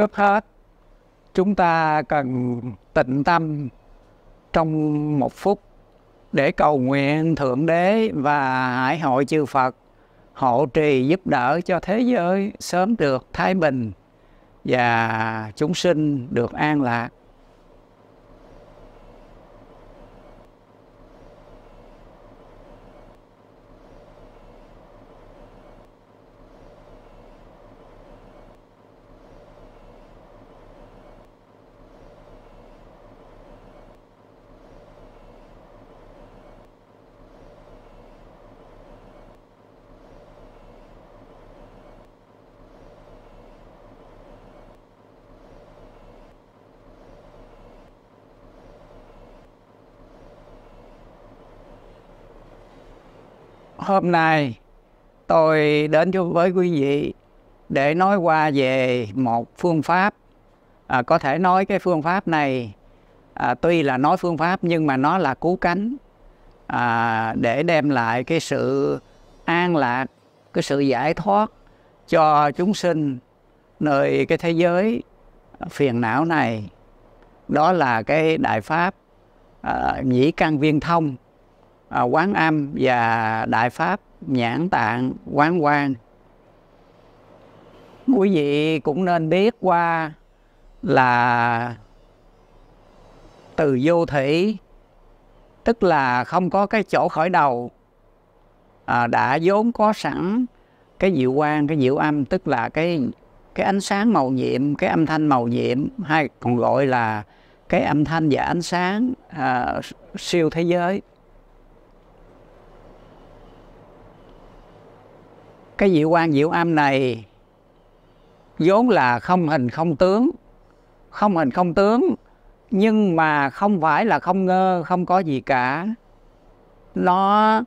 trước hết chúng ta cần tịnh tâm trong một phút để cầu nguyện Thượng Đế và Hải hội chư Phật hộ trì giúp đỡ cho thế giới sớm được thái bình và chúng sinh được an lạc. hôm nay tôi đến với quý vị để nói qua về một phương pháp à, có thể nói cái phương pháp này à, tuy là nói phương pháp nhưng mà nó là cứu cánh à, để đem lại cái sự an lạc cái sự giải thoát cho chúng sinh nơi cái thế giới phiền não này đó là cái đại pháp à, nhĩ căn viên thông à, quán âm và đại pháp nhãn tạng quán quan quý vị cũng nên biết qua là từ vô thủy tức là không có cái chỗ khởi đầu à, đã vốn có sẵn cái diệu quang cái diệu âm tức là cái cái ánh sáng màu nhiệm cái âm thanh màu nhiệm hay còn gọi là cái âm thanh và ánh sáng à, siêu thế giới cái diệu quan diệu âm này vốn là không hình không tướng không hình không tướng nhưng mà không phải là không ngơ không có gì cả nó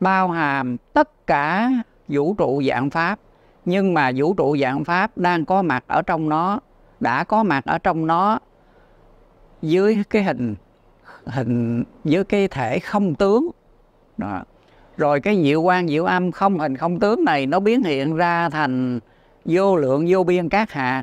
bao hàm tất cả vũ trụ dạng pháp nhưng mà vũ trụ dạng pháp đang có mặt ở trong nó đã có mặt ở trong nó dưới cái hình hình dưới cái thể không tướng đó rồi cái diệu quan diệu âm không hình không tướng này nó biến hiện ra thành vô lượng vô biên các hạt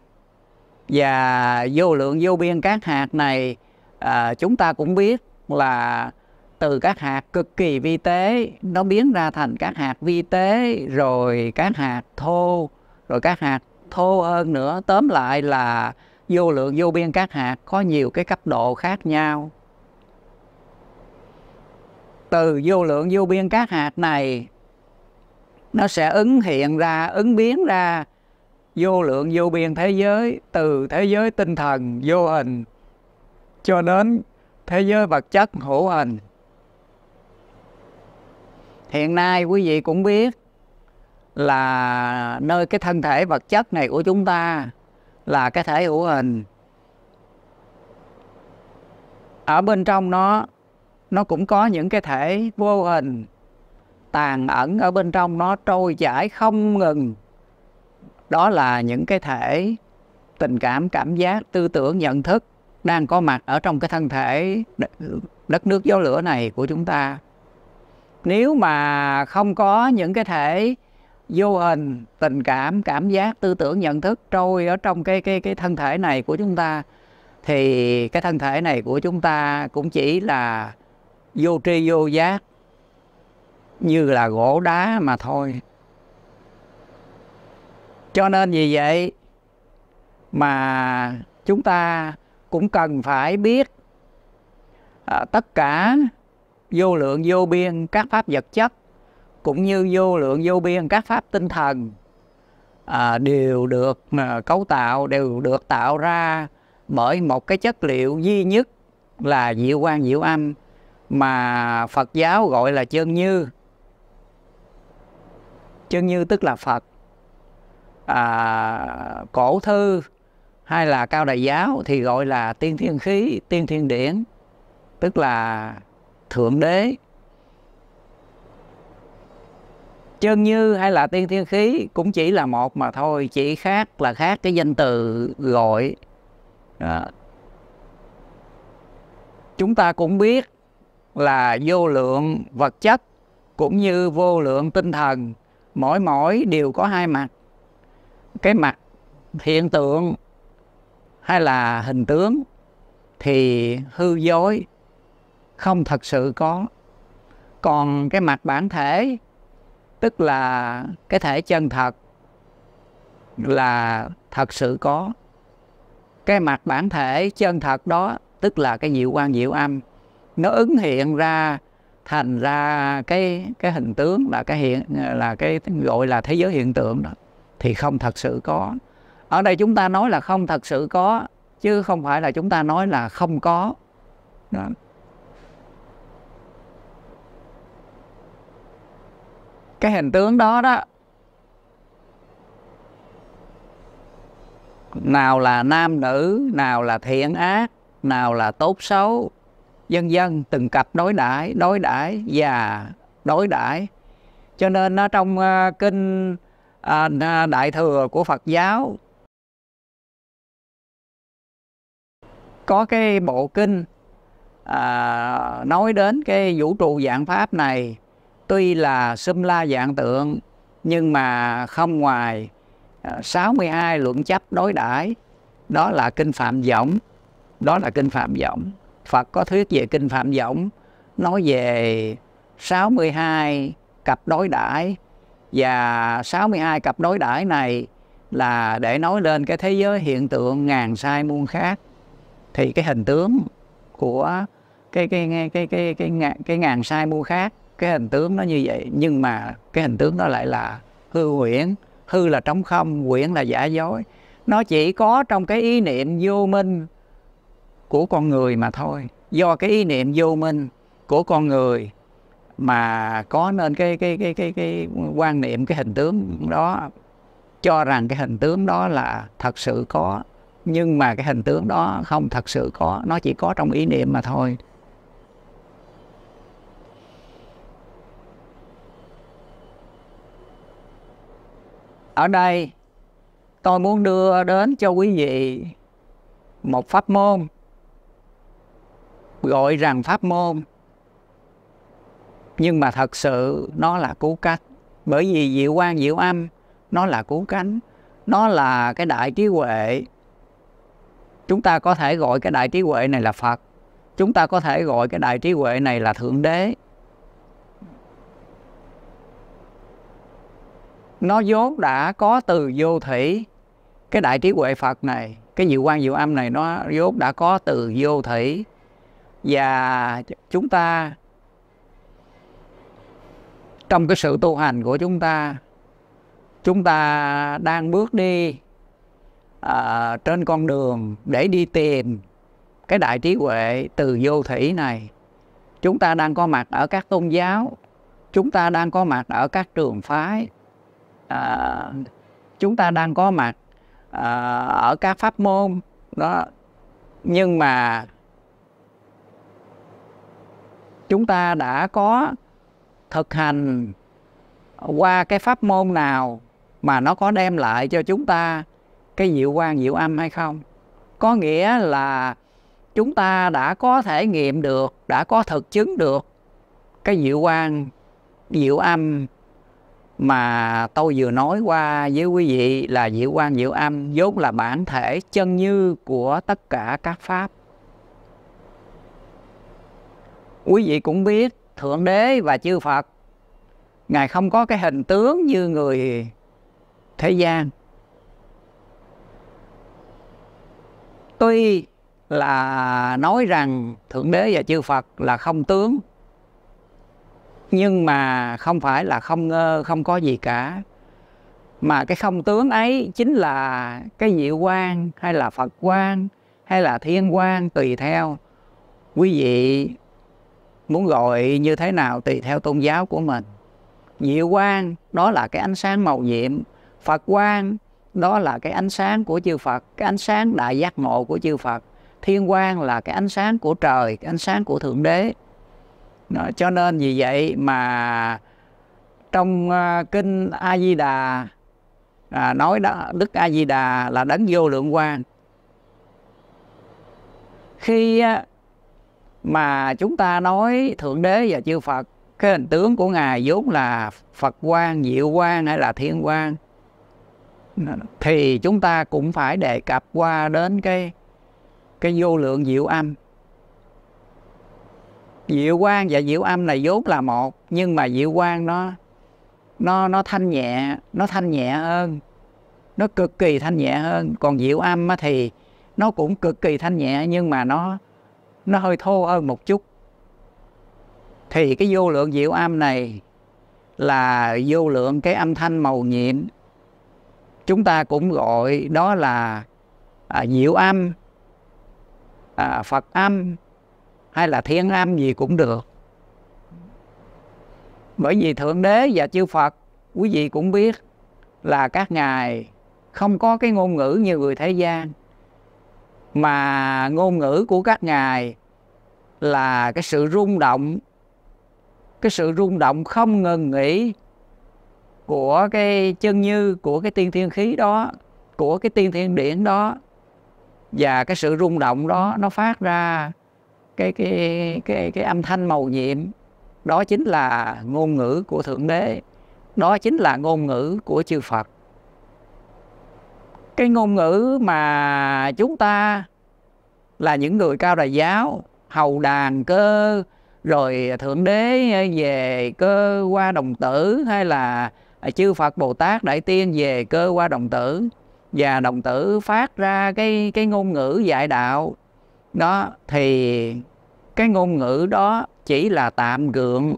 và vô lượng vô biên các hạt này à, chúng ta cũng biết là từ các hạt cực kỳ vi tế nó biến ra thành các hạt vi tế rồi các hạt thô rồi các hạt thô hơn nữa tóm lại là vô lượng vô biên các hạt có nhiều cái cấp độ khác nhau từ vô lượng vô biên các hạt này nó sẽ ứng hiện ra ứng biến ra vô lượng vô biên thế giới từ thế giới tinh thần vô hình cho đến thế giới vật chất hữu hình hiện nay quý vị cũng biết là nơi cái thân thể vật chất này của chúng ta là cái thể hữu hình ở bên trong nó nó cũng có những cái thể vô hình tàn ẩn ở bên trong nó trôi chảy không ngừng đó là những cái thể tình cảm cảm giác tư tưởng nhận thức đang có mặt ở trong cái thân thể đất nước gió lửa này của chúng ta nếu mà không có những cái thể vô hình tình cảm cảm giác tư tưởng nhận thức trôi ở trong cái cái cái thân thể này của chúng ta thì cái thân thể này của chúng ta cũng chỉ là vô tri vô giác như là gỗ đá mà thôi cho nên vì vậy mà chúng ta cũng cần phải biết à, tất cả vô lượng vô biên các pháp vật chất cũng như vô lượng vô biên các pháp tinh thần à, đều được à, cấu tạo đều được tạo ra bởi một cái chất liệu duy nhất là diệu quan diệu âm mà Phật giáo gọi là chân như chân như tức là Phật à, cổ thư hay là cao đại giáo thì gọi là tiên thiên khí tiên thiên điển tức là thượng đế chân như hay là tiên thiên khí cũng chỉ là một mà thôi chỉ khác là khác cái danh từ gọi à. chúng ta cũng biết là vô lượng vật chất cũng như vô lượng tinh thần mỗi mỗi đều có hai mặt cái mặt hiện tượng hay là hình tướng thì hư dối không thật sự có còn cái mặt bản thể tức là cái thể chân thật là thật sự có cái mặt bản thể chân thật đó tức là cái diệu quan diệu âm nó ứng hiện ra thành ra cái cái hình tướng là cái hiện là cái gọi là thế giới hiện tượng đó thì không thật sự có ở đây chúng ta nói là không thật sự có chứ không phải là chúng ta nói là không có đó. cái hình tướng đó đó nào là nam nữ nào là thiện ác nào là tốt xấu dân dân từng cặp đối đãi đối đãi và đối đãi cho nên nó trong uh, kinh uh, đại thừa của Phật giáo có cái bộ kinh à, nói đến cái vũ trụ dạng pháp này tuy là xâm la dạng tượng nhưng mà không ngoài 62 à, luận chấp đối đãi đó là kinh phạm vọng đó là kinh phạm vọng Phật có thuyết về kinh Phạm Võng nói về 62 cặp đối đãi và 62 cặp đối đãi này là để nói lên cái thế giới hiện tượng ngàn sai muôn khác thì cái hình tướng của cái cái cái cái cái cái, cái, cái ngàn sai muôn khác cái hình tướng nó như vậy nhưng mà cái hình tướng nó lại là hư huyễn hư là trống không quyển là giả dối nó chỉ có trong cái ý niệm vô minh của con người mà thôi do cái ý niệm vô minh của con người mà có nên cái cái cái cái cái quan niệm cái hình tướng đó cho rằng cái hình tướng đó là thật sự có nhưng mà cái hình tướng đó không thật sự có nó chỉ có trong ý niệm mà thôi ở đây tôi muốn đưa đến cho quý vị một pháp môn gọi rằng pháp môn nhưng mà thật sự nó là cứu cánh bởi vì diệu quan diệu âm nó là cứu cánh nó là cái đại trí huệ chúng ta có thể gọi cái đại trí huệ này là phật chúng ta có thể gọi cái đại trí huệ này là thượng đế nó vốn đã có từ vô thủy cái đại trí huệ phật này cái diệu quan diệu âm này nó vốn đã có từ vô thủy và chúng ta trong cái sự tu hành của chúng ta chúng ta đang bước đi à, trên con đường để đi tìm cái đại trí huệ từ vô thủy này chúng ta đang có mặt ở các tôn giáo chúng ta đang có mặt ở các trường phái à, chúng ta đang có mặt à, ở các pháp môn đó nhưng mà chúng ta đã có thực hành qua cái pháp môn nào mà nó có đem lại cho chúng ta cái diệu quan diệu âm hay không có nghĩa là chúng ta đã có thể nghiệm được đã có thực chứng được cái diệu quan diệu âm mà tôi vừa nói qua với quý vị là diệu quan diệu âm vốn là bản thể chân như của tất cả các pháp quý vị cũng biết thượng đế và chư phật ngài không có cái hình tướng như người thế gian tuy là nói rằng thượng đế và chư phật là không tướng nhưng mà không phải là không ngơ không có gì cả mà cái không tướng ấy chính là cái diệu quan hay là phật quan hay là thiên quan tùy theo quý vị muốn gọi như thế nào tùy theo tôn giáo của mình diệu quang đó là cái ánh sáng màu nhiệm phật quang đó là cái ánh sáng của chư phật cái ánh sáng đại giác ngộ của chư phật thiên quang là cái ánh sáng của trời cái ánh sáng của thượng đế đó, cho nên vì vậy mà trong uh, kinh a di đà à, nói đó đức a di đà là đấng vô lượng quang khi uh, mà chúng ta nói thượng đế và chư phật cái hình tướng của ngài vốn là phật quan diệu quan hay là thiên quan thì chúng ta cũng phải đề cập qua đến cái cái vô lượng diệu âm diệu quan và diệu âm này vốn là một nhưng mà diệu quan nó nó nó thanh nhẹ nó thanh nhẹ hơn nó cực kỳ thanh nhẹ hơn còn diệu âm thì nó cũng cực kỳ thanh nhẹ nhưng mà nó nó hơi thô hơn một chút thì cái vô lượng diệu âm này là vô lượng cái âm thanh màu nhiệm chúng ta cũng gọi đó là à, diệu âm à, phật âm hay là thiên âm gì cũng được bởi vì thượng đế và chư phật quý vị cũng biết là các ngài không có cái ngôn ngữ như người thế gian mà ngôn ngữ của các ngài là cái sự rung động cái sự rung động không ngừng nghỉ của cái chân như của cái tiên thiên khí đó của cái tiên thiên điển đó và cái sự rung động đó nó phát ra cái cái cái cái âm thanh màu nhiệm đó chính là ngôn ngữ của thượng đế đó chính là ngôn ngữ của chư phật cái ngôn ngữ mà chúng ta là những người cao đại giáo hầu đàn cơ rồi thượng đế về cơ qua đồng tử hay là chư phật bồ tát đại tiên về cơ qua đồng tử và đồng tử phát ra cái cái ngôn ngữ dạy đạo đó thì cái ngôn ngữ đó chỉ là tạm gượng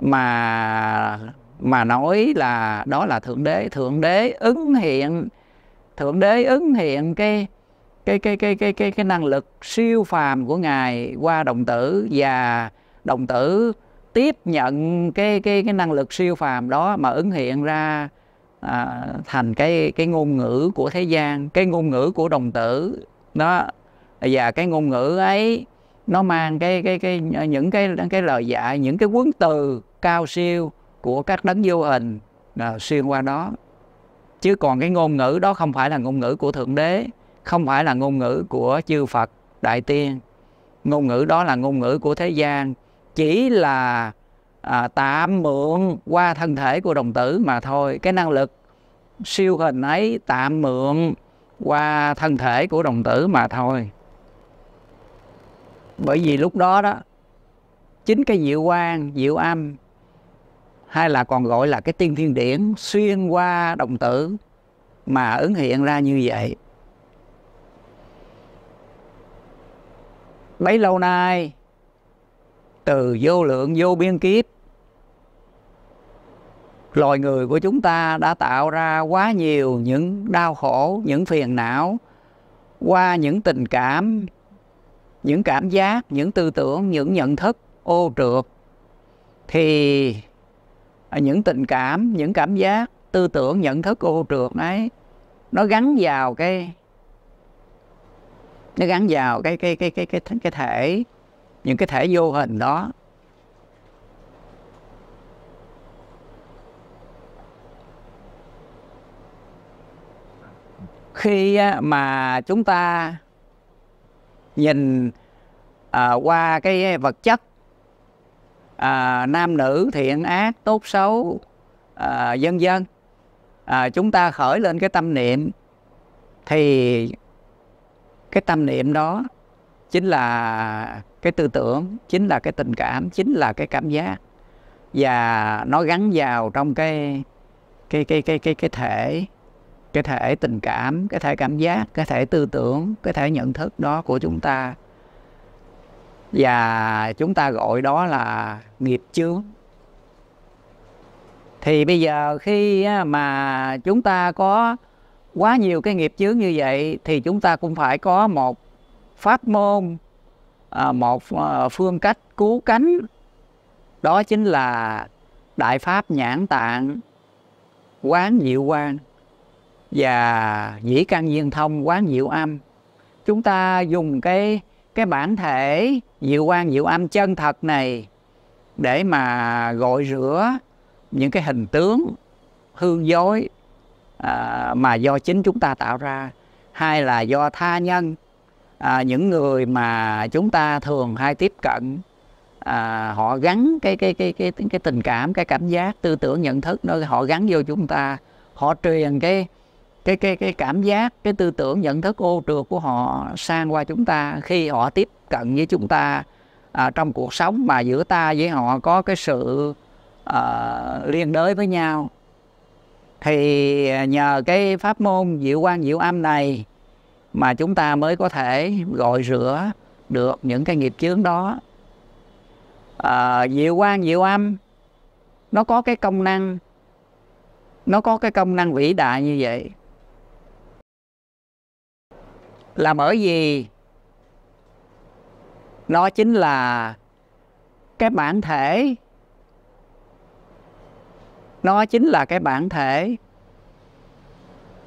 mà mà nói là đó là thượng đế thượng đế ứng hiện thượng đế ứng hiện cái cái cái cái cái cái cái năng lực siêu phàm của ngài qua đồng tử và đồng tử tiếp nhận cái cái cái năng lực siêu phàm đó mà ứng hiện ra à, thành cái cái ngôn ngữ của thế gian cái ngôn ngữ của đồng tử đó và cái ngôn ngữ ấy nó mang cái cái cái những cái cái lời dạy những cái quấn từ cao siêu của các đấng vô hình à, xuyên qua đó chứ còn cái ngôn ngữ đó không phải là ngôn ngữ của thượng đế không phải là ngôn ngữ của chư phật đại tiên ngôn ngữ đó là ngôn ngữ của thế gian chỉ là à, tạm mượn qua thân thể của đồng tử mà thôi cái năng lực siêu hình ấy tạm mượn qua thân thể của đồng tử mà thôi bởi vì lúc đó đó chính cái diệu quan diệu âm hay là còn gọi là cái tiên thiên điển xuyên qua đồng tử mà ứng hiện ra như vậy mấy lâu nay từ vô lượng vô biên kiếp loài người của chúng ta đã tạo ra quá nhiều những đau khổ những phiền não qua những tình cảm những cảm giác những tư tưởng những nhận thức ô trượt thì À, những tình cảm những cảm giác tư tưởng nhận thức của ô trượt ấy nó gắn vào cái nó gắn vào cái cái cái cái cái cái thể những cái thể vô hình đó khi mà chúng ta nhìn à, qua cái vật chất à, nam nữ thiện ác tốt xấu à, dân dân à, chúng ta khởi lên cái tâm niệm thì cái tâm niệm đó chính là cái tư tưởng chính là cái tình cảm chính là cái cảm giác và nó gắn vào trong cái cái cái cái cái cái thể cái thể tình cảm cái thể cảm giác cái thể tư tưởng cái thể nhận thức đó của chúng ta và chúng ta gọi đó là nghiệp chướng thì bây giờ khi mà chúng ta có quá nhiều cái nghiệp chướng như vậy thì chúng ta cũng phải có một pháp môn à, một ờ, phương cách cứu cánh đó chính là đại pháp nhãn tạng quán diệu quan và dĩ căn viên thông quán diệu âm chúng ta dùng cái cái bản thể diệu quan diệu âm chân thật này để mà gội rửa những cái hình tướng hư dối à, mà do chính chúng ta tạo ra hay là do tha nhân à, những người mà chúng ta thường hay tiếp cận à, họ gắn cái cái cái cái cái tình cảm cái cảm giác tư tưởng nhận thức nó họ gắn vô chúng ta họ truyền cái cái cái cái cảm giác cái tư tưởng nhận thức ô trượt của họ sang qua chúng ta khi họ tiếp cận với chúng ta à, trong cuộc sống mà giữa ta với họ có cái sự à, liên đới với nhau thì nhờ cái pháp môn diệu quan diệu âm này mà chúng ta mới có thể gọi rửa được những cái nghiệp chướng đó à, diệu quan diệu âm nó có cái công năng nó có cái công năng vĩ đại như vậy là bởi vì nó chính là cái bản thể nó chính là cái bản thể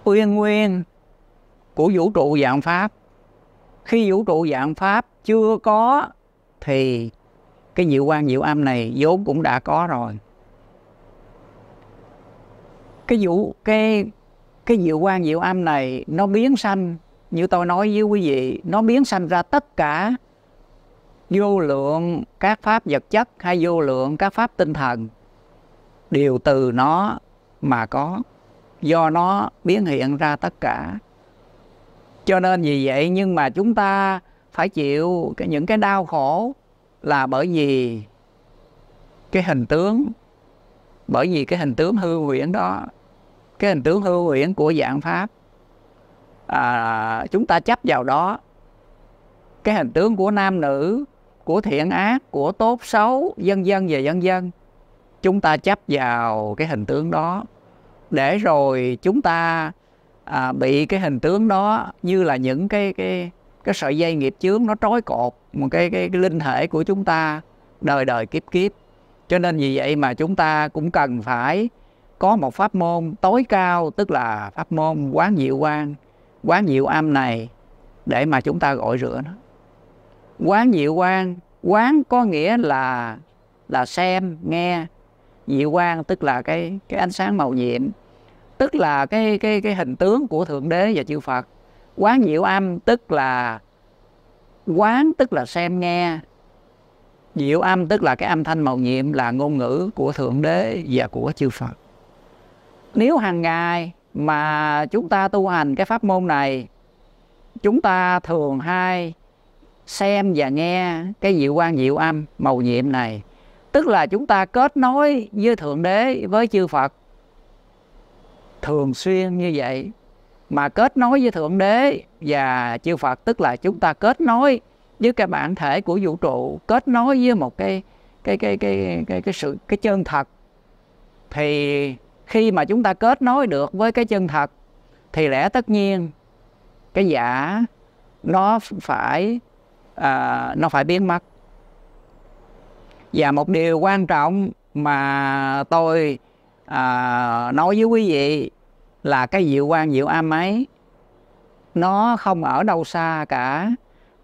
uyên nguyên của vũ trụ dạng pháp khi vũ trụ dạng pháp chưa có thì cái diệu quan diệu âm này vốn cũng đã có rồi cái vụ cái cái diệu quan diệu âm này nó biến sanh như tôi nói với quý vị nó biến sanh ra tất cả vô lượng các pháp vật chất hay vô lượng các pháp tinh thần đều từ nó mà có do nó biến hiện ra tất cả cho nên vì vậy nhưng mà chúng ta phải chịu cái, những cái đau khổ là bởi vì cái hình tướng bởi vì cái hình tướng hư huyễn đó cái hình tướng hư huyễn của dạng pháp à, chúng ta chấp vào đó cái hình tướng của nam nữ của thiện ác của tốt xấu dân dân và dân dân chúng ta chấp vào cái hình tướng đó để rồi chúng ta à, bị cái hình tướng đó như là những cái cái cái sợi dây nghiệp chướng nó trói cột một cái, cái cái linh thể của chúng ta đời đời kiếp kiếp cho nên vì vậy mà chúng ta cũng cần phải có một pháp môn tối cao tức là pháp môn quán diệu quang Quán Diệu âm này để mà chúng ta gọi rửa nó Quán Diệu quan quán có nghĩa là là xem nghe diệu quan tức là cái cái ánh sáng màu nhiệm tức là cái cái cái hình tướng của thượng đế và chư phật quán diệu âm tức là quán tức là xem nghe diệu âm tức là cái âm thanh màu nhiệm là ngôn ngữ của thượng đế và của chư phật nếu hàng ngày mà chúng ta tu hành cái pháp môn này chúng ta thường hay xem và nghe cái diệu quan diệu âm màu nhiệm này tức là chúng ta kết nối với thượng đế với chư phật thường xuyên như vậy mà kết nối với thượng đế và chư phật tức là chúng ta kết nối với cái bản thể của vũ trụ kết nối với một cái cái cái cái cái cái, cái sự cái chân thật thì khi mà chúng ta kết nối được với cái chân thật thì lẽ tất nhiên cái giả nó phải à, nó phải biến mất và một điều quan trọng mà tôi à, nói với quý vị là cái diệu quan diệu âm ấy nó không ở đâu xa cả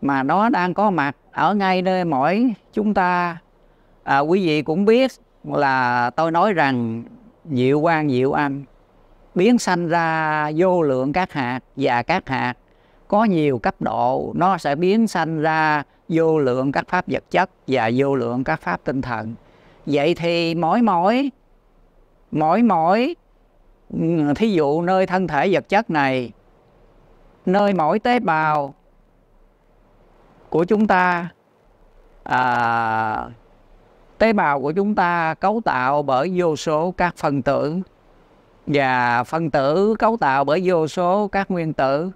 mà nó đang có mặt ở ngay nơi mỗi chúng ta à, quý vị cũng biết là tôi nói rằng diệu quan diệu âm biến sanh ra vô lượng các hạt và các hạt có nhiều cấp độ nó sẽ biến sanh ra vô lượng các pháp vật chất và vô lượng các pháp tinh thần vậy thì mỗi mỗi mỗi mỗi thí dụ nơi thân thể vật chất này nơi mỗi tế bào của chúng ta à, tế bào của chúng ta cấu tạo bởi vô số các phần tử và phân tử cấu tạo bởi vô số các nguyên tử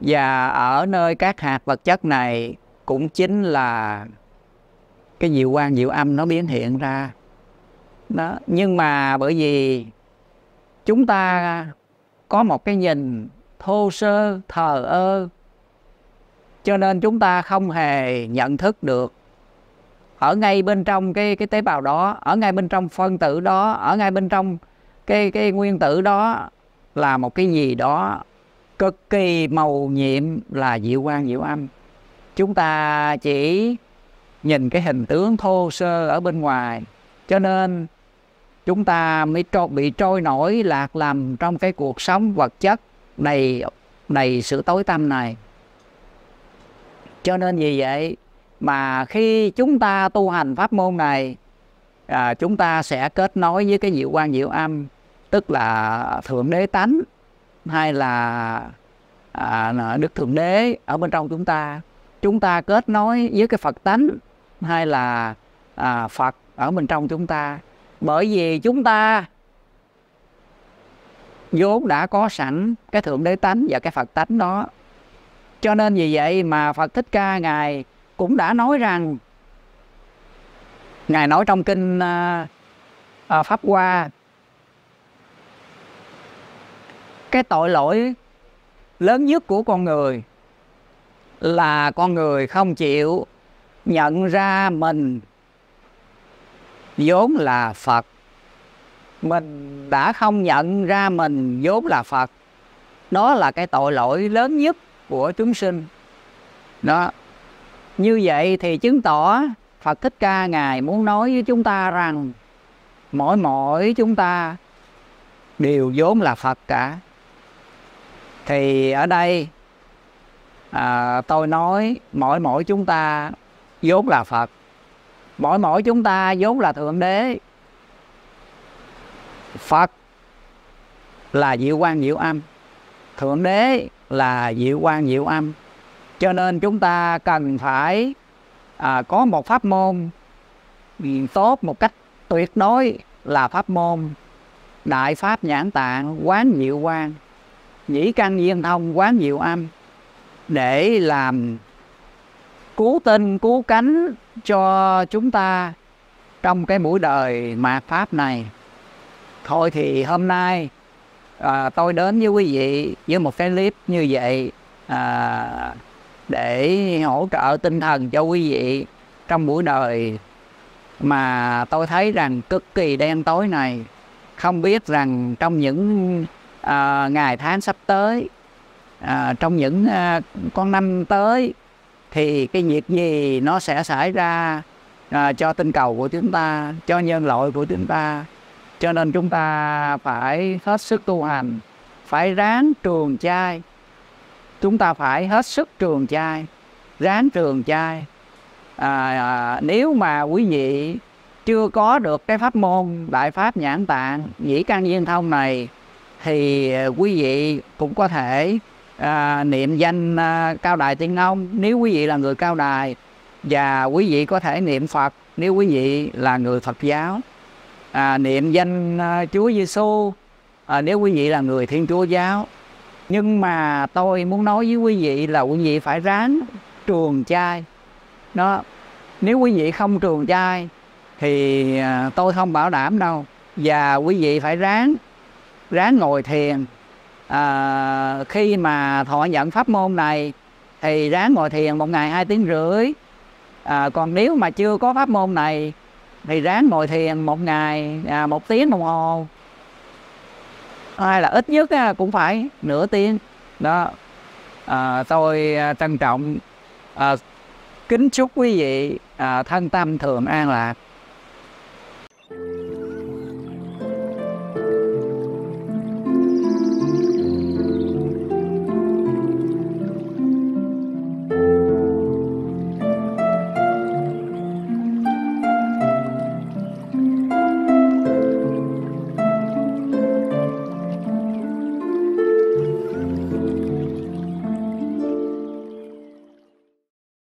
và ở nơi các hạt vật chất này cũng chính là cái diệu quan diệu âm nó biến hiện ra đó nhưng mà bởi vì chúng ta có một cái nhìn thô sơ thờ ơ cho nên chúng ta không hề nhận thức được ở ngay bên trong cái cái tế bào đó ở ngay bên trong phân tử đó ở ngay bên trong cái cái nguyên tử đó là một cái gì đó cực kỳ màu nhiệm là diệu quan diệu âm chúng ta chỉ nhìn cái hình tướng thô sơ ở bên ngoài cho nên chúng ta mới trôi, bị trôi nổi lạc lầm trong cái cuộc sống vật chất này này sự tối tâm này cho nên vì vậy mà khi chúng ta tu hành pháp môn này à, chúng ta sẽ kết nối với cái diệu quan diệu âm tức là thượng đế tánh hay là à, đức thượng đế ở bên trong chúng ta chúng ta kết nối với cái phật tánh hay là à, phật ở bên trong chúng ta bởi vì chúng ta vốn đã có sẵn cái thượng đế tánh và cái phật tánh đó cho nên vì vậy mà phật thích ca ngài cũng đã nói rằng ngài nói trong kinh à, à, pháp hoa cái tội lỗi lớn nhất của con người là con người không chịu nhận ra mình vốn là phật mình đã không nhận ra mình vốn là phật đó là cái tội lỗi lớn nhất của chúng sinh đó như vậy thì chứng tỏ Phật Thích Ca Ngài muốn nói với chúng ta rằng mỗi mỗi chúng ta đều vốn là Phật cả. Thì ở đây à, tôi nói mỗi mỗi chúng ta vốn là Phật. Mỗi mỗi chúng ta vốn là Thượng Đế. Phật là diệu quang diệu âm. Thượng Đế là diệu quang diệu âm cho nên chúng ta cần phải à, có một pháp môn tốt một cách tuyệt đối là pháp môn đại pháp nhãn tạng quán diệu quan nhĩ căn nhiên thông quán diệu âm để làm cứu tinh cứu cánh cho chúng ta trong cái buổi đời mạt pháp này thôi thì hôm nay à, tôi đến với quý vị với một cái clip như vậy à, để hỗ trợ tinh thần cho quý vị trong buổi đời mà tôi thấy rằng cực kỳ đen tối này không biết rằng trong những à, ngày tháng sắp tới à, trong những à, con năm tới thì cái việc gì nó sẽ xảy ra à, cho tinh cầu của chúng ta cho nhân loại của chúng ta cho nên chúng ta phải hết sức tu hành phải ráng trường trai chúng ta phải hết sức trường trai ráng trường trai à, à, nếu mà quý vị chưa có được cái pháp môn đại pháp nhãn tạng nhĩ căn viên thông này thì quý vị cũng có thể à, niệm danh à, cao đài tiên ông nếu quý vị là người cao đài và quý vị có thể niệm phật nếu quý vị là người phật giáo à, niệm danh à, chúa giêsu à, nếu quý vị là người thiên chúa giáo nhưng mà tôi muốn nói với quý vị là quý vị phải ráng trường chai đó nếu quý vị không trường chai thì à, tôi không bảo đảm đâu và quý vị phải ráng ráng ngồi thiền à, khi mà thọ nhận pháp môn này thì ráng ngồi thiền một ngày hai tiếng rưỡi à, còn nếu mà chưa có pháp môn này thì ráng ngồi thiền một ngày à, một tiếng đồng hồ hay là ít nhất cũng phải nửa tiếng đó à, tôi à, trân trọng à, kính chúc quý vị à, thân tâm thường an lạc